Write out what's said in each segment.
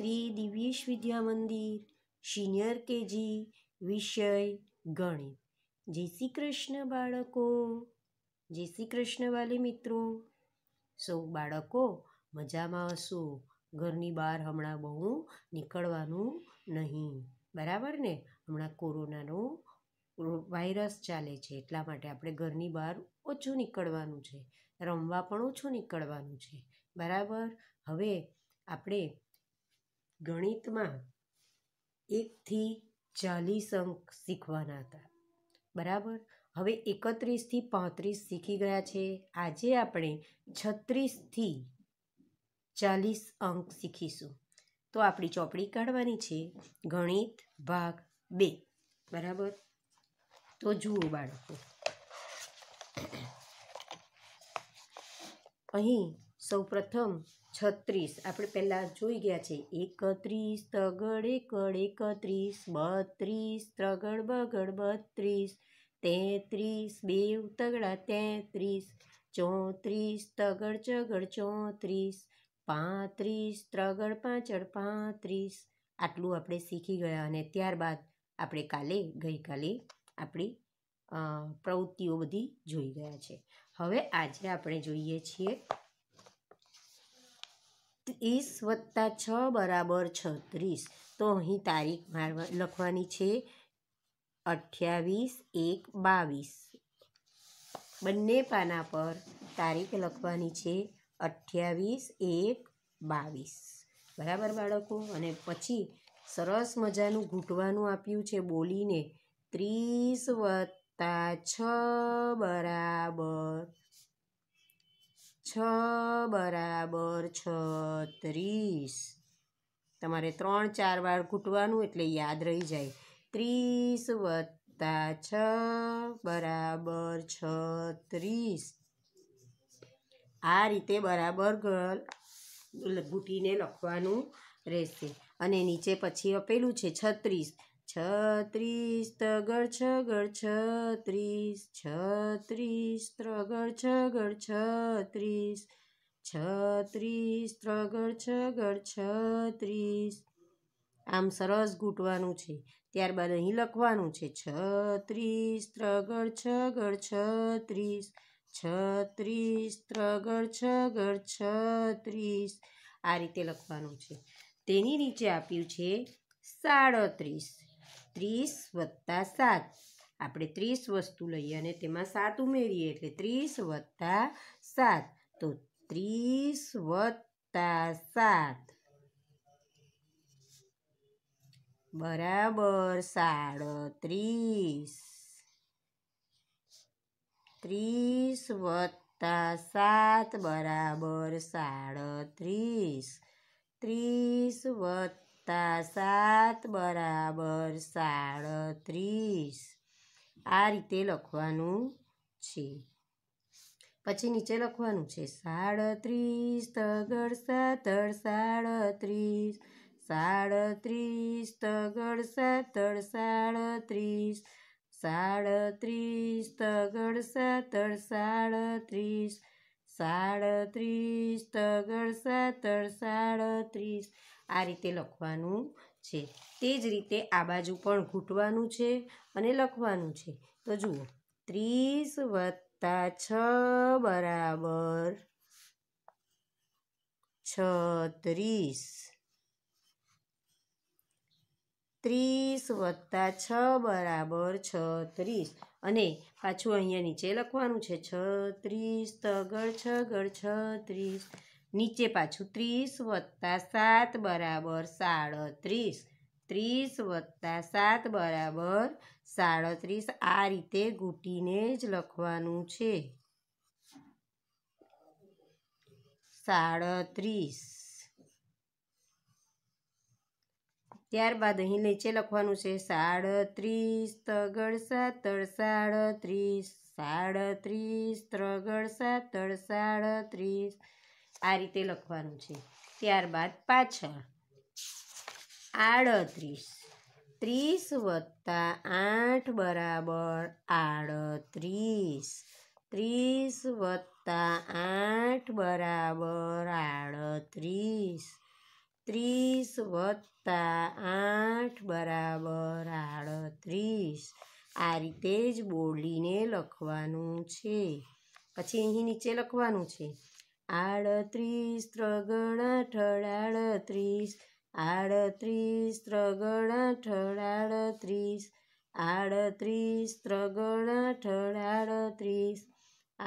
શ્રી દિવ્યેશ વિદ્યા મંદિર senior KG વિષય ગણિત જય શ્રી કૃષ્ણ બાળકો જય શ્રી કૃષ્ણ વાલી મિત્રો સૌ બાળકો મજામાં હશો ઘરની બહાર હમણાં બહુ નીકળવાનું નહીં બરાબર ને હમણાં કોરોનાનો વાયરસ ચાલે છે એટલા માટે આપણે ઘરની બહાર ઓછું નીકળવાનું છે રમવા પણ ઓછું નીકળવાનું છે બરાબર હવે આપણે ગણિતમાં એકથી ચાલીસ અંક શીખવાના હતા બરાબર હવે એકત્રીસથી પાંત્રીસ શીખી ગયા છે આજે આપણે છત્રીસથી ચાલીસ અંક શીખીશું તો આપણી ચોપડી કાઢવાની છે ગણિત ભાગ બે બરાબર તો જુઓ બાળકો અહીં સૌપ્રથમ છત્રીસ આપણે પહેલાં જોઈ ગયા છે એકત્રીસ તગડ એકડ એકત્રીસ બત્રીસ ત્રગડ બગડ બત્રીસ તેત્રીસ બેવ તગડા તેત્રીસ ચોત્રીસ તગડ ચગડ ચોત્રીસ પાંત્રીસ ત્રગડ પાંચડ પાંત્રીસ આટલું આપણે શીખી ગયા અને ત્યારબાદ આપણે કાલે ગઈકાલે આપણી પ્રવૃત્તિઓ બધી જોઈ ગયા છે હવે આજે આપણે જોઈએ છીએ ત્રીસ વત્તા છ બરાબર છત્રીસ તો અહીં તારીખ મારવા લખવાની છે અઠ્યાવીસ એક બાવીસ બંને પાના પર તારીખ લખવાની છે અઠ્યાવીસ એક બાવીસ બરાબર બાળકો અને પછી સરસ મજાનું ઘૂંટવાનું આપ્યું છે બોલીને ત્રીસ વત્તા છ બરાબર છ બરાબર છત્રીસ તમારે ત્રણ ચાર વાર ઘૂંટવાનું એટલે યાદ રહી જાય ત્રીસ વત્તા છ બરાબર છત્રીસ આ રીતે બરાબર ઘૂંટીને લખવાનું રહેશે અને નીચે પછી આપેલું છે છત્રીસ છત્રીસ તગડ છગડ છત્રીસ છત્રીસ ત્રગડ છગડ છત્રીસ છત્રીસ ત્રગડ છગડ છત્રીસ આમ સરસ ઘૂંટવાનું છે ત્યારબાદ અહીં લખવાનું છે છત્રીસ ત્રગડ છગડ છત્રીસ છત્રીસ ત્રગડ છગડ છત્રીસ આ રીતે લખવાનું છે તેની નીચે આપ્યું છે સાડત્રીસ ત્રીસ વત્તા સાત આપણે ત્રીસ વસ્તુ લઈએ અને તેમાં સાત ઉમેરીએ એટલે ત્રીસ વત્તા સાત તો ત્રીસ વત્તા સાત બરાબર સાડત્રીસ ત્રીસ વત્તા સાત બરાબર સાડત્રીસ ત્રીસ વત્તા વત્તા સાત બરાબર સાડત્રીસ આ રીતે લખવાનું છે પછી નીચે લખવાનું છે સાડત્રીસ તગડ સાતડ સાડત્રીસ સાડત્રીસ તગડ સાતડ સાડત્રીસ સાડત્રીસ તગડ સાતળ સાડત્રીસ સાડત્રીસ તગડ સાતડ સાડત્રીસ આ રીતે લખવાનું છે તે જ રીતે આ બાજુ પણ ઘૂંટવાનું છે અને લખવાનું છે તો જુઓ ત્રીસ વત્તા છ બરાબર છત્રીસ ત્રીસ વત્તા છ બરાબર છત્રીસ અને પાછું અહીંયા નીચે લખવાનું છે છત્રીસ તગડ છગડ છત્રીસ નીચે પાછું ત્રીસ વત્તા સાત બરાબર સાડત્રીસ ત્રીસ વત્તા સાત બરાબર સાડત્રીસ આ રીતે ઘૂંટીને જ લખવાનું છે સાડત્રીસ ત્યારબાદ અહીં નીચે લખવાનું છે સાડત્રીસ તગડ સાતળ સાડત્રીસ સાડત્રીસ ત્રગડ સાતળ સાડત્રીસ આ રીતે લખવાનું છે ત્યારબાદ પાછળ આડત્રીસ ત્રીસ વત્તા આઠ બરાબર આડત્રીસ ત્રીસ વત્તા આઠ બરાબર આડત્રીસ ત્રીસ વત્તા આઠ બરાબર આડત્રીસ આ રીતે જ બોલીને લખવાનું છે પછી અહીં નીચે લખવાનું છે આડત્રીસ ત્રગણ આઠળ આડત્રીસ આડત્રીસ ત્રગણ આઠળ આડત્રીસ આડત્રીસ ત્રગણ આઠળ આડત્રીસ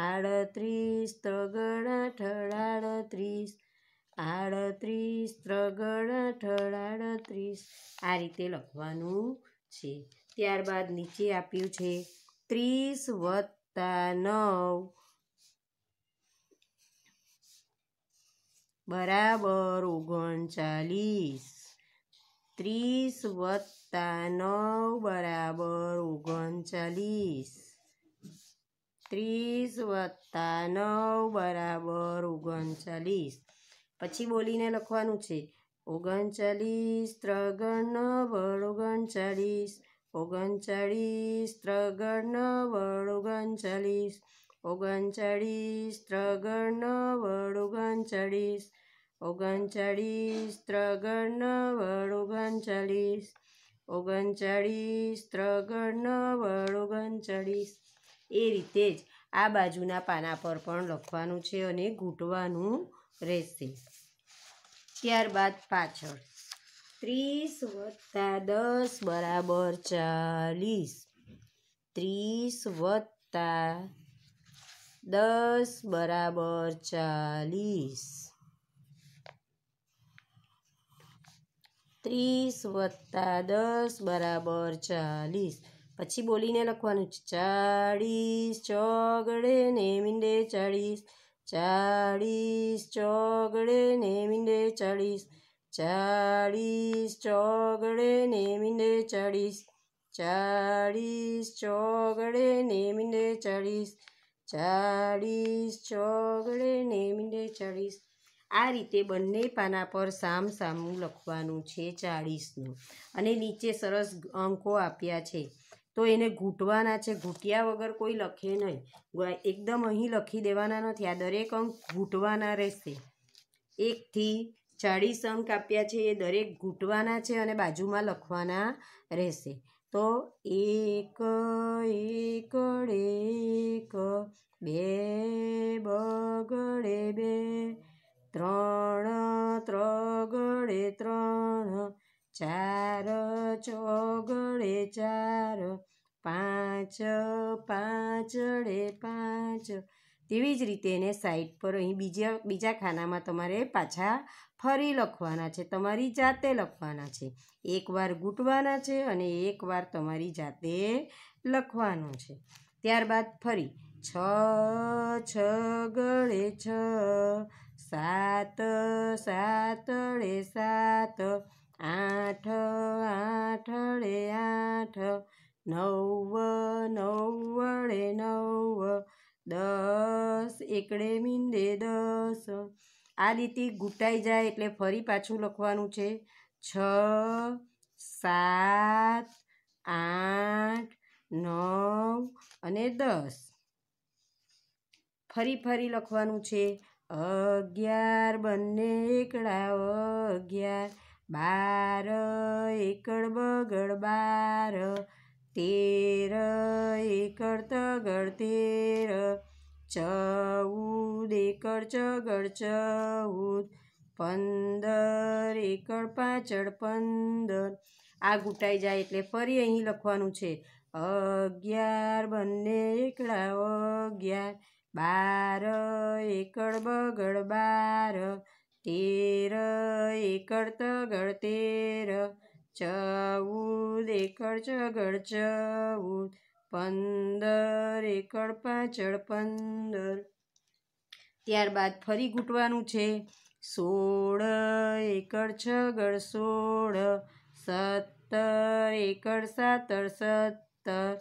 આડત્રીસ ત્રગણ આઠળ આડત્રીસ આડત્રીસ ત્રગણ આઠળ આડત્રીસ આ રીતે લખવાનું છે ત્યારબાદ નીચે આપ્યું છે ત્રીસ વત્તા નવ બરાબર ઓગણચાલીસ ત્રીસ વત્તા નવ બરાબર ઓગણચાલીસ ત્રીસ વત્તા નવ બરાબર ઓગણચાલીસ પછી બોલીને લખવાનું છે ઓગણચાલીસ ત્રગણ નવળ ઓગણચાલીસ ઓગણચાળીસ ત્રગણ નવળ ઓગણચાલીસ ઓગણચાળીસ ત્રગણ વડ ઓગણચાળીસ ઓગણચાળીસ ત્રગણ વડ ઓગણચાળીસ ઓગણચાળીસ ત્રગણ વડ ઓગણચાળીસ એ રીતે જ આ બાજુના પાના પર પણ લખવાનું છે અને ઘૂંટવાનું રહેશે ત્યારબાદ પાછળ ત્રીસ વત્તા દસ બરાબર ચાલીસ ત્રીસ વત્તા દસ બરાબર ચાલીસ ત્રીસ વત્તા દસ બરાબર ચાલીસ પછી બોલીને લખવાનું છે ચાળીસ ચોગડે ને મીંડે ચાળીસ ચાળીસ ચોગડે ને મીંડે ચાળીસ ચાળીસ ચોગડે ને મીંડે ચાળીસ ચાળીસ ચોગડે ને મીંડે ચાળીસ ચાળીસ ચોગડે ને મીંડે ચાળીસ આ રીતે બંને પાના પર સામ સામું લખવાનું છે ચાળીસનું અને નીચે સરસ અંકો આપ્યા છે તો એને ઘૂંટવાના છે ઘૂંટ્યા વગર કોઈ લખે નહીં એકદમ અહીં લખી દેવાના નથી આ દરેક અંક ઘૂંટવાના રહેશે એકથી ચાળીસ અંક આપ્યા છે એ દરેક ઘૂંટવાના છે અને બાજુમાં લખવાના રહેશે તો એક એકડે એક બે બગડે બે ત્રણ ત્રગડે ત્રણ ચાર ચોગડે ચાર પાંચ પાંચડે પાંચ તેવી જ રીતે એને સાઈડ પર અહીં બીજા બીજા ખાનામાં તમારે પાછા ફરી લખવાના છે તમારી જાતે લખવાના છે એકવાર ગૂંટવાના છે અને એકવાર તમારી જાતે લખવાનું છે ત્યારબાદ ફરી છ છ ગળે છ સાત સાતળે સાત આઠ આઠળે આઠ નવ નવ નવળે નવ દસ એકડે મીંડે દસ આ રીતે ગૂંટાઈ જાય એટલે ફરી પાછું લખવાનું છે છ સાત આઠ નવ અને દસ ફરી ફરી લખવાનું છે અગિયાર બંને એકડા અગિયાર બાર એકડ બગડ બાર તેર એકડ તગડ તેર ચૌદ એકડ ચગડ ચૌદ પંદર એકડ પાછળ પંદર આ ઘૂંટાઈ જાય એટલે ફરી અહીં લખવાનું છે અગિયાર બંને એકડા અગિયાર બાર એકડ બગડ બાર તેર એકડ તગડ તેર ચૌદ એકડ ચગડ ચૌદ પંદર એકડ પાછળ પંદર ત્યારબાદ ફરી ઘૂંટવાનું છે સોળ એકડ છગડ સોળ સત્તર એકડ સાતર સત્તર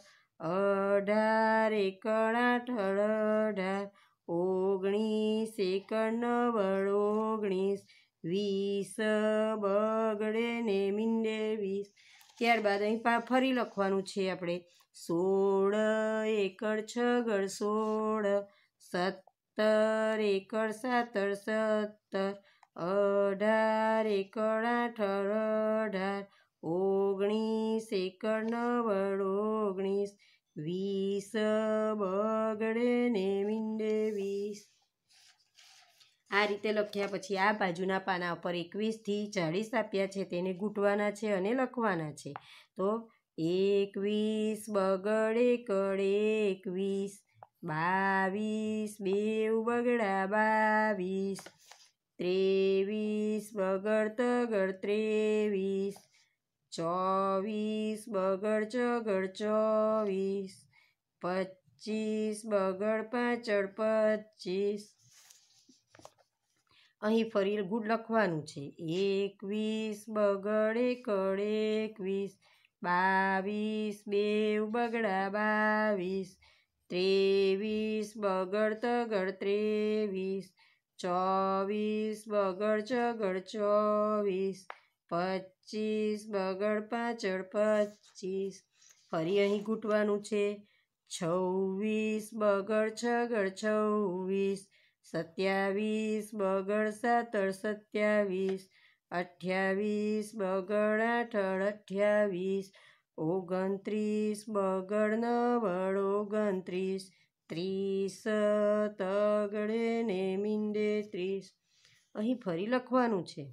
અઢાર એકડ આઠળ અઢાર ઓગણીસ એકડ નવળ ઓગણીસ વીસ બગડે ને મીંડે વીસ ત્યારબાદ અહીં પા ફરી લખવાનું છે આપણે સોળ એકડ છગડ સોળ સત્તર એકડ સાતર સત્તર અઢાર એકડ આઠર અઢાર ઓગણીસ એકડ નવડ ઓગણીસ વીસ બગડે ને મીંડે વીસ આ રીતે લખ્યા પછી આ બાજુના પાના ઉપર એકવીસથી ચાળીસ આપ્યા છે તેને ગૂંટવાના છે અને લખવાના છે તો એકવીસ બગડે કડે એકવીસ બાવીસ બેવ બગડા બાવીસ ત્રેવીસ બગડ તગડ ત્રેવીસ ચોવીસ બગડ ચગડ ચોવીસ પચીસ બગડ પાછળ પચીસ અહીં ફરી ગુડ લખવાનું છે એકવીસ બગડે કડે એકવીસ બાવીસ બેવ બગડા બાવીસ ત્રેવીસ બગડ તગડ ત્રેવીસ ચોવીસ બગડ ચગડ ચોવીસ પચીસ બગડ પાછળ પચીસ ફરી અહીં ગૂંટવાનું છે છવ્વીસ બગડ છગડ છવ્વીસ સત્યાવીસ બગડ સાતર સત્યાવીસ અઠ્યાવીસ બગડ આઠળ અઠ્યાવીસ ઓગણત્રીસ બગડ નવડ ઓગણત્રીસ ત્રીસ તગડે ને મીંડે ત્રીસ અહીં ફરી લખવાનું છે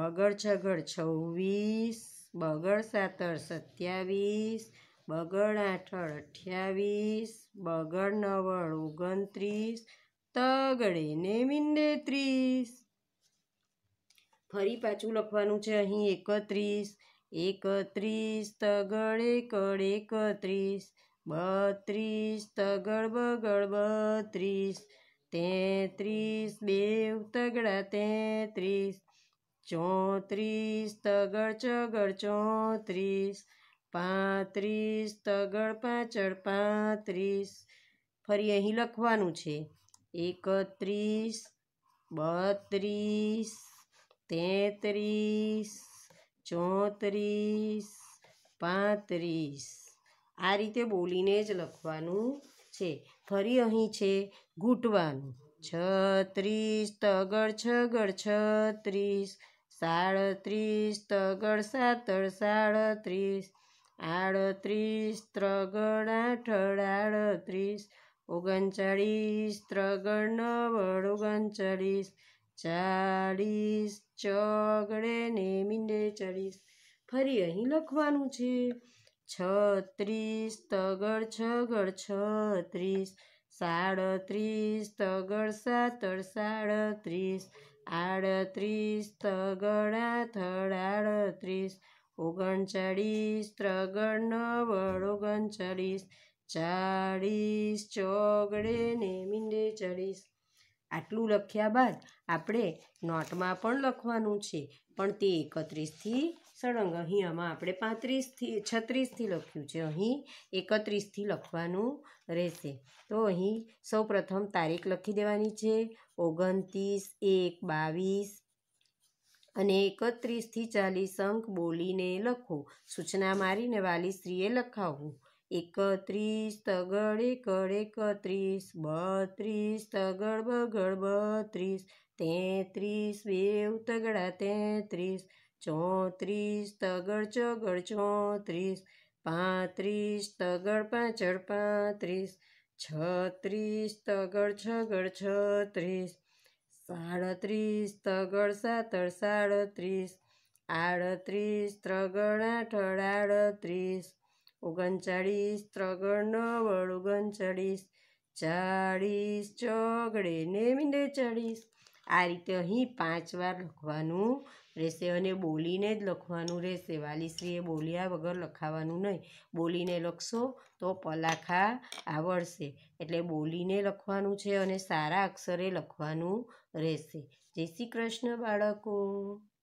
બગડ છગડ છવ્વીસ બગડ સાતર સત્યાવીસ બગડ આઠળ અઠ્યાવીસ બગડ નવળ ઓગણત્રીસ તગડે ને મીંડે ત્રીસ ફરી પાછું લખવાનું છે અહીં એકત્રીસ એકત્રીસ તગડે કડ એકત્રીસ બત્રીસ તગડ બગડ બત્રીસ તેત્રીસ બે તગડા તેત્રીસ ચોત્રીસ તગડ ચગડ ચોત્રીસ પાંત્રીસ તગડ પાછળ પાંત્રીસ ફરી અહીં લખવાનું છે એકત્રીસ બત્રીસ તેત્રીસ ચોત્રીસ પાંત્રીસ આ રીતે બોલીને જ લખવાનું છે ફરી અહીં છે ઘૂંટવાનું છત્રીસ તગડ છગડ છત્રીસ સાડત્રીસ તગડ સાતળ સાડત્રીસ આડત્રીસ ત્રગણ આઠળ આડત્રીસ ઓગણચાળીસ ત્રગણ નવળ ઓગણચાળીસ ચાળીસ ચગડે ને મીંડે ચાળીસ ફરી અહીં લખવાનું છે છત્રીસ તગડ છગડ છત્રીસ સાડત્રીસ તગડ સાતળ સાડત્રીસ આડત્રીસ તગડ આથળ આડત્રીસ ઓગણચાળીસ ત્રગણ નવળ ઓગણચાળીસ ચાળીસ ચોગડે ને મીંડે ચાળીસ આટલું લખ્યા બાદ આપણે નોટમાં પણ લખવાનું છે પણ તે એકત્રીસથી સળંગ અહીં આમાં આપણે પાંત્રીસથી છત્રીસથી લખ્યું છે અહીં એકત્રીસથી લખવાનું રહેશે તો અહીં સૌપ્રથમ તારીખ લખી દેવાની છે ઓગણત્રીસ એક બાવીસ અને એકત્રીસથી ચાલીસ અંક બોલીને લખો સૂચના મારીને વાલીશ્રીએ લખાવવું એકત્રીસ તગડ એકડ એકત્રીસ બત્રીસ તગડ બગડ બત્રીસ તેત્રીસ બેવ તગડા તેત્રીસ ચોત્રીસ તગડ ચગડ ચોત્રીસ પાંત્રીસ તગડ પાંચડ પાંત્રીસ છત્રીસ તગડ છગડ છત્રીસ સાડત્રીસ તગડ સાતળ સાડત્રીસ આડત્રીસ ત્રગણ આઠળ આડત્રીસ ઓગણચાળીસ ત્રગણ નવળ ઓગણચાળીસ ચાળીસ ચોગડે ને મીંડે ચાળીસ આ રીતે અહીં પાંચ વાર લખવાનું રહેશે અને બોલીને જ લખવાનું રહેશે વાલીશ્રીએ બોલ્યા વગર લખાવાનું નહીં બોલીને લખશો તો પલાખા આવડશે એટલે બોલીને લખવાનું છે અને સારા અક્ષરે લખવાનું રહેશે જય શ્રી કૃષ્ણ બાળકો